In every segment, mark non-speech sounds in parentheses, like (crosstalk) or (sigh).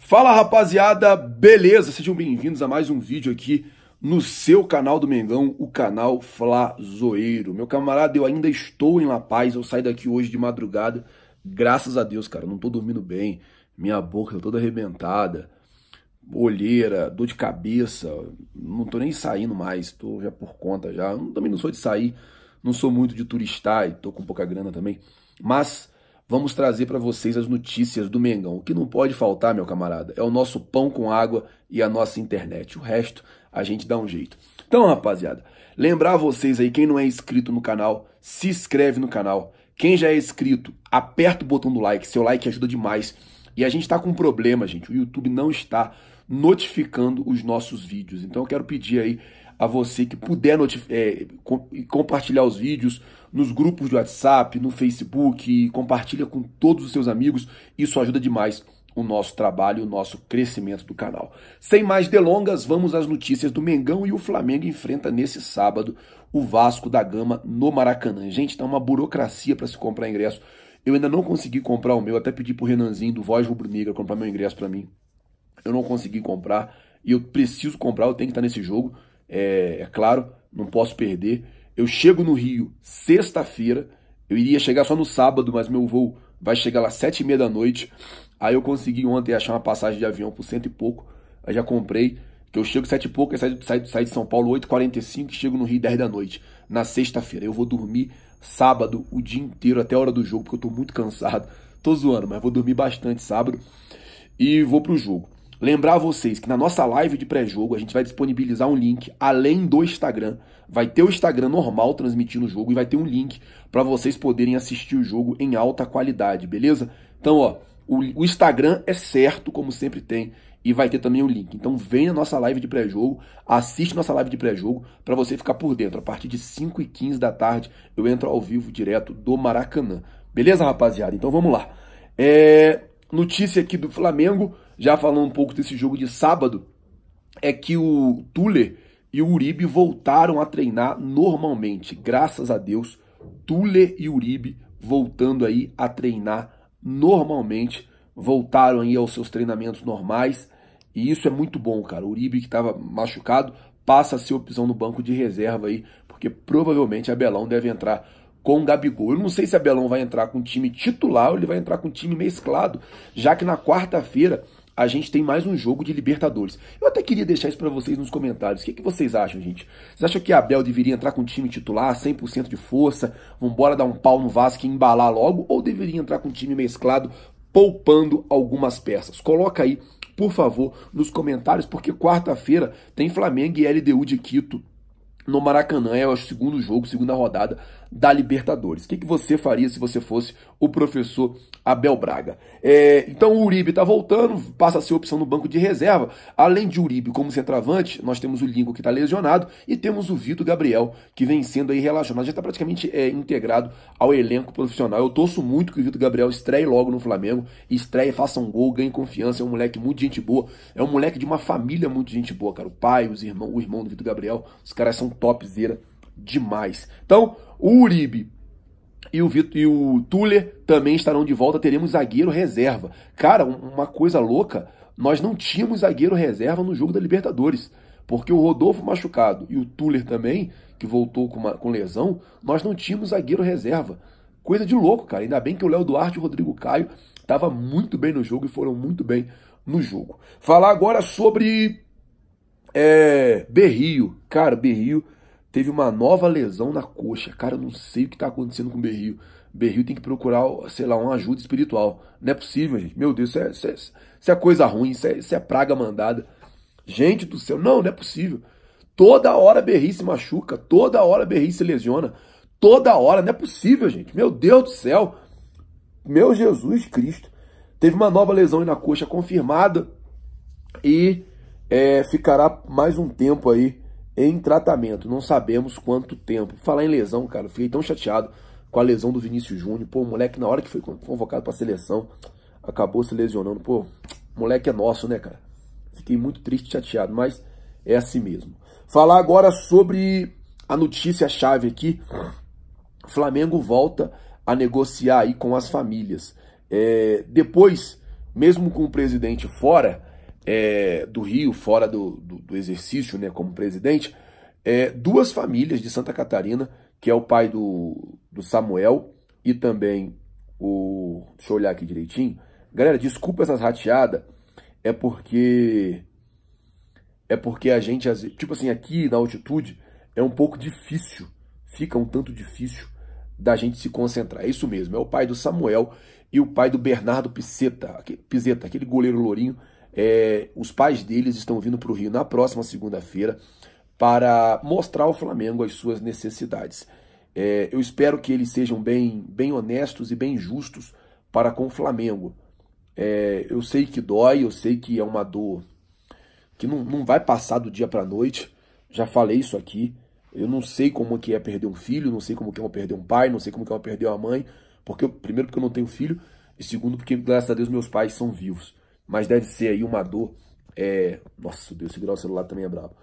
Fala rapaziada, beleza? Sejam bem-vindos a mais um vídeo aqui no seu canal do Mengão, o canal Fla Zoeiro. Meu camarada, eu ainda estou em La Paz, eu saio daqui hoje de madrugada, graças a Deus, cara, não tô dormindo bem, minha boca tá toda arrebentada, olheira, dor de cabeça, não tô nem saindo mais, tô já por conta já, eu também não sou de sair, não sou muito de turistar e tô com pouca grana também, mas vamos trazer para vocês as notícias do Mengão. O que não pode faltar, meu camarada, é o nosso pão com água e a nossa internet. O resto a gente dá um jeito. Então, rapaziada, lembrar vocês aí, quem não é inscrito no canal, se inscreve no canal. Quem já é inscrito, aperta o botão do like, seu like ajuda demais. E a gente está com um problema, gente. O YouTube não está notificando os nossos vídeos. Então eu quero pedir aí a você que puder é, compartilhar os vídeos, nos grupos de WhatsApp, no Facebook, compartilha com todos os seus amigos. Isso ajuda demais o nosso trabalho, o nosso crescimento do canal. Sem mais delongas, vamos às notícias do Mengão e o Flamengo enfrenta nesse sábado o Vasco da Gama no Maracanã. Gente, tá uma burocracia para se comprar ingresso. Eu ainda não consegui comprar o meu, até pedi pro Renanzinho do Voz Rubro Negra comprar meu ingresso para mim. Eu não consegui comprar e eu preciso comprar, eu tenho que estar nesse jogo, é, é claro, não posso perder. Eu chego no Rio sexta-feira, eu iria chegar só no sábado, mas meu voo vai chegar lá sete e meia da noite. Aí eu consegui ontem achar uma passagem de avião por cento e pouco, aí já comprei, que eu chego sete e pouco, saio, saio, saio de São Paulo 8h45 e chego no Rio 10 da noite, na sexta-feira. Eu vou dormir sábado o dia inteiro, até a hora do jogo, porque eu tô muito cansado. Tô zoando, mas vou dormir bastante sábado e vou pro jogo. Lembrar vocês que na nossa live de pré-jogo a gente vai disponibilizar um link além do Instagram. Vai ter o Instagram normal transmitindo o jogo e vai ter um link para vocês poderem assistir o jogo em alta qualidade, beleza? Então, ó, o, o Instagram é certo, como sempre tem, e vai ter também o um link. Então, vem na nossa live de pré-jogo, assiste nossa live de pré-jogo para você ficar por dentro. A partir de 5 e 15 da tarde eu entro ao vivo direto do Maracanã. Beleza, rapaziada? Então vamos lá. É, notícia aqui do Flamengo, já falando um pouco desse jogo de sábado, é que o Tuller e o Uribe voltaram a treinar normalmente. Graças a Deus, Tuller e Uribe voltando aí a treinar normalmente, voltaram aí aos seus treinamentos normais. E isso é muito bom, cara. O Uribe que estava machucado passa a ser opção no banco de reserva aí, porque provavelmente a Belão deve entrar com o Gabigol. Eu não sei se Abelão vai entrar com time titular ou ele vai entrar com time mesclado, já que na quarta-feira a gente tem mais um jogo de Libertadores. Eu até queria deixar isso para vocês nos comentários. O que, que, vocês acham, gente? Vocês acham que Abel deveria entrar com o time titular, 100% de força, vambora dar um pau no Vasco e embalar logo? Ou deveria entrar com o time mesclado, poupando algumas peças? Coloca aí, por favor, nos comentários, porque quarta-feira tem Flamengo e LDU de Quito no Maracanã. É o segundo jogo, segunda rodada da Libertadores. O que, que você faria se você fosse o professor Abel Braga? É, então o Uribe está voltando, passa a ser opção no banco de reserva. Além de Uribe como centroavante, nós temos o Lingo que está lesionado e temos o Vitor Gabriel que vem sendo aí relacionado, já está praticamente é, integrado ao elenco profissional. Eu torço muito que o Vitor Gabriel estreie logo no Flamengo, estreie, faça um gol, ganhe confiança. É um moleque muito gente boa, é um moleque de uma família muito gente boa, cara. O pai, os irmão, o irmão do Vitor Gabriel, os caras são topzera demais. Então, o Uribe e o, Vitor, e o Tuller também estarão de volta. Teremos zagueiro reserva. Cara, uma coisa louca. Nós não tínhamos zagueiro reserva no jogo da Libertadores. Porque o Rodolfo machucado e o Tuller também, que voltou com, uma, com lesão, nós não tínhamos zagueiro reserva. Coisa de louco, cara. Ainda bem que o Léo Duarte e o Rodrigo Caio estavam muito bem no jogo e foram muito bem no jogo. Falar agora sobre é, Berrio. Cara, Berrio teve uma nova lesão na coxa. Cara, eu não sei o que está acontecendo com o Berrio. Berrio tem que procurar, sei lá, uma ajuda espiritual. Não é possível, gente. Meu Deus, isso é, isso é, isso é coisa ruim, isso é, isso é, praga mandada. Gente do céu, não, não é possível. Toda hora Berri se machuca, toda hora Berri se lesiona, toda hora, não é possível, gente. Meu Deus do céu, meu Jesus Cristo. Teve uma nova lesão aí na coxa confirmada e é, ficará mais um tempo aí em tratamento. Não sabemos quanto tempo. Falar em lesão, cara, fiquei tão chateado com a lesão do Vinícius Júnior. Pô, o moleque, na hora que foi convocado para a seleção, acabou se lesionando. Pô, moleque é nosso, né, cara? Fiquei muito triste, chateado, mas é assim mesmo. Falar agora sobre a notícia-chave aqui. Flamengo volta a negociar aí com as famílias. É, depois, mesmo com o presidente fora, é, do Rio, fora do, do, do, exercício né, como presidente, é, duas famílias de Santa Catarina, que é o pai do, do Samuel e também o. Deixa eu olhar aqui direitinho. Galera, desculpa essas rateadas, é porque. É porque a gente, tipo assim, aqui na altitude é um pouco difícil, fica um tanto difícil da gente se concentrar. É isso mesmo, é o pai do Samuel e o pai do Bernardo Pizeta, aquele, Pizeta, aquele goleiro lourinho é, os pais deles estão vindo para o Rio na próxima segunda-feira para mostrar ao Flamengo as suas necessidades. É, eu espero que eles sejam bem, bem honestos e bem justos para com o Flamengo. É, eu sei que dói, eu sei que é uma dor que não, não vai passar do dia para a noite. Já falei isso aqui. Eu não sei como que é perder um filho, não sei como que é perder um pai, não sei como que é perder uma mãe. Porque, eu, primeiro, porque eu não tenho filho. E segundo, porque, graças a Deus, meus pais são vivos mas deve ser aí uma dor. É... Nossa, Deus, segurar o celular também é brabo.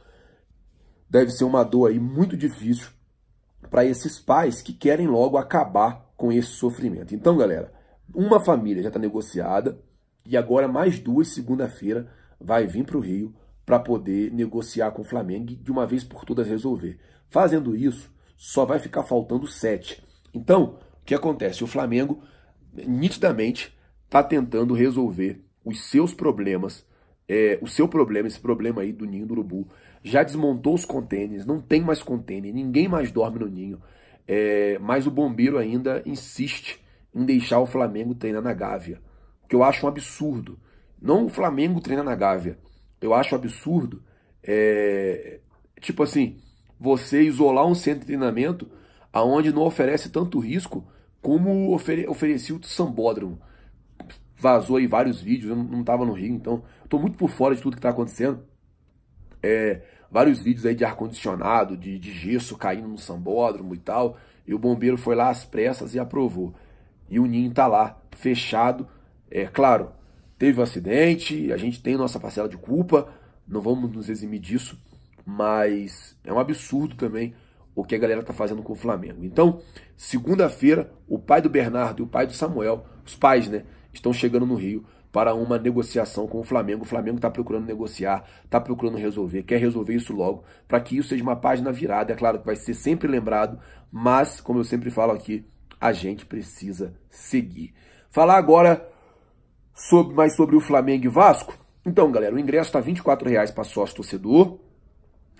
Deve ser uma dor aí muito difícil para esses pais que querem logo acabar com esse sofrimento. Então, galera, uma família já está negociada e agora mais duas, segunda-feira, vai vir para o Rio para poder negociar com o Flamengo e de uma vez por todas resolver. Fazendo isso, só vai ficar faltando sete. Então, o que acontece? O Flamengo, nitidamente, está tentando resolver os seus problemas, é, o seu problema, esse problema aí do ninho do urubu, já desmontou os contêineres, não tem mais contêiner, ninguém mais dorme no ninho. É, mas o bombeiro ainda insiste em deixar o Flamengo treinar na Gávea, o que eu acho um absurdo. Não o Flamengo treinar na Gávea, eu acho um absurdo. É, tipo assim, você isolar um centro de treinamento aonde não oferece tanto risco como ofere oferecia o Sambódromo vazou aí vários vídeos, eu não estava no Rio, então estou muito por fora de tudo que está acontecendo. É, vários vídeos aí de ar-condicionado, de, de, gesso caindo no sambódromo e tal, e o bombeiro foi lá às pressas e aprovou. E o ninho está lá, fechado, é claro, teve um acidente, a gente tem nossa parcela de culpa, não vamos nos eximir disso, mas é um absurdo também o que a galera tá fazendo com o Flamengo. Então, segunda-feira, o pai do Bernardo e o pai do Samuel, os pais, né? estão chegando no Rio para uma negociação com o Flamengo. O Flamengo está procurando negociar, está procurando resolver, quer resolver isso logo, para que isso seja uma página virada. É claro que vai ser sempre lembrado, mas, como eu sempre falo aqui, a gente precisa seguir. Falar agora sobre, mais sobre o Flamengo e Vasco. Então, galera, o ingresso está R$ para sócio torcedor.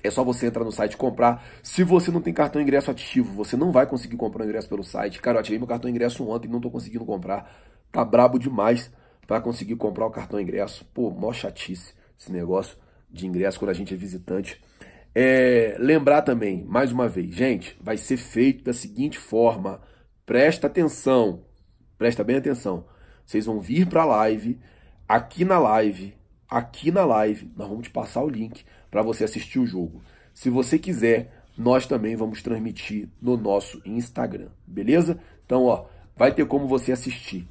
É só você entrar no site comprar. Se você não tem cartão ingresso ativo, você não vai conseguir comprar o ingresso pelo site. Cara, eu ativei meu cartão ingresso ontem e não estou conseguindo comprar tá brabo demais para conseguir comprar o cartão ingresso. Pô, mó chatice esse negócio de ingresso quando a gente é visitante. É, lembrar também, mais uma vez, gente, vai ser feito da seguinte forma. Presta atenção, presta bem atenção. Vocês vão vir para a live, aqui na live, aqui na live, nós vamos te passar o link para você assistir o jogo. Se você quiser, nós também vamos transmitir no nosso Instagram, beleza? Então, ó, vai ter como você assistir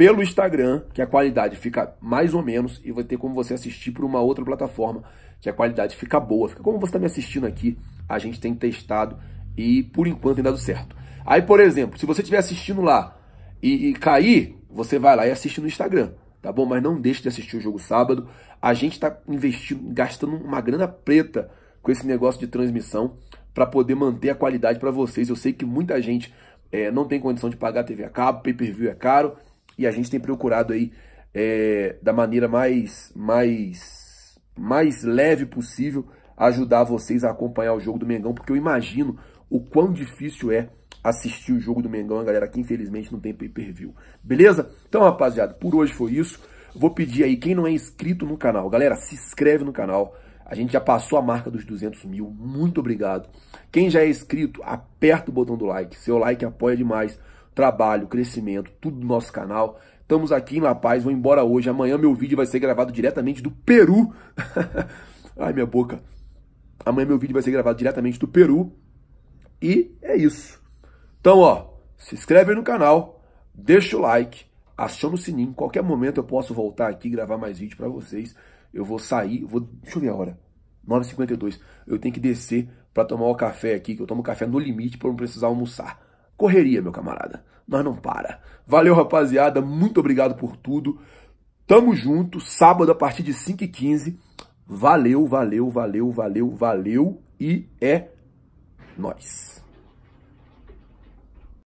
pelo Instagram, que a qualidade fica mais ou menos, e vai ter como você assistir por uma outra plataforma, que a qualidade fica boa. Fica como você está me assistindo aqui, a gente tem testado e por enquanto tem dado certo. Aí, por exemplo, se você estiver assistindo lá e, e cair, você vai lá e assiste no Instagram tá bom? Mas não deixe de assistir o jogo sábado. A gente está investindo, gastando uma grana preta com esse negócio de transmissão para poder manter a qualidade para vocês. Eu sei que muita gente é, não tem condição de pagar TV a cabo, pay-per-view é caro, e a gente tem procurado aí é, da maneira mais, mais, mais leve possível ajudar vocês a acompanhar o jogo do Mengão, porque eu imagino o quão difícil é assistir o jogo do Mengão, a galera que infelizmente não tem pay-per-view. Beleza? Então, rapaziada, por hoje foi isso. Vou pedir aí, quem não é inscrito no canal, galera, se inscreve no canal. A gente já passou a marca dos 200 mil, muito obrigado. Quem já é inscrito, aperta o botão do like. Seu like apoia demais trabalho, crescimento, tudo do nosso canal. Estamos aqui em La Paz, vou embora hoje. Amanhã meu vídeo vai ser gravado diretamente do Peru. (laughs) Ai, minha boca. Amanhã meu vídeo vai ser gravado diretamente do Peru. E é isso. Então, ó, se inscreve no canal, deixa o like, aciona o sininho. qualquer momento eu posso voltar aqui e gravar mais vídeo para vocês. Eu vou sair, vou... deixa eu ver a hora. 9h52. Eu tenho que descer para tomar o café aqui, que eu tomo café no limite para não precisar almoçar correria, meu camarada. Mas não para. Valeu, rapaziada. Muito obrigado por tudo. Tamo junto. Sábado a partir de 5h15. Valeu, valeu, valeu, valeu, valeu. E é nós.